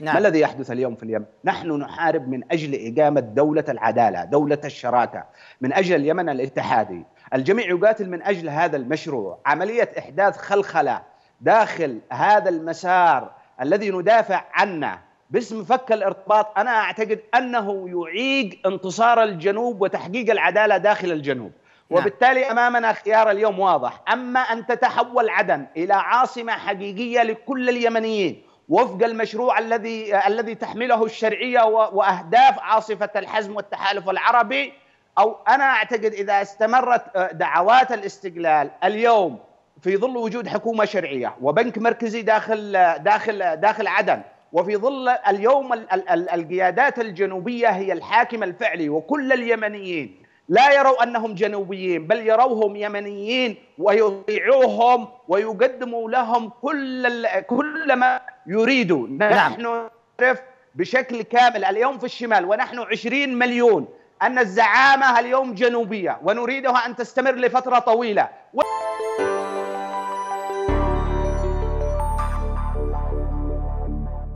نعم. ما الذي يحدث اليوم في اليمن؟ نحن نحارب من أجل إقامة دولة العدالة دولة الشراكة من أجل اليمن الاتحادي الجميع يقاتل من أجل هذا المشروع عملية إحداث خلخلة داخل هذا المسار الذي ندافع عنه باسم فك الارتباط أنا أعتقد أنه يعيق انتصار الجنوب وتحقيق العدالة داخل الجنوب نعم. وبالتالي امامنا خيار اليوم واضح اما ان تتحول عدن الى عاصمه حقيقيه لكل اليمنيين وفق المشروع الذي الذي تحمله الشرعيه واهداف عاصفه الحزم والتحالف العربي او انا اعتقد اذا استمرت آه، دعوات الاستقلال اليوم في ظل وجود حكومه شرعيه وبنك مركزي داخل آه، داخل آه، داخل عدن وفي ظل اليوم القيادات الجنوبيه هي الحاكم الفعلي وكل اليمنيين لا يروا انهم جنوبيين بل يروهم يمنيين ويطيعوهم ويقدموا لهم كل كل ما يريد نعم. نحن نعرف بشكل كامل اليوم في الشمال ونحن عشرين مليون أن الزعامة اليوم جنوبية ونريدها أن تستمر لفترة طويلة و...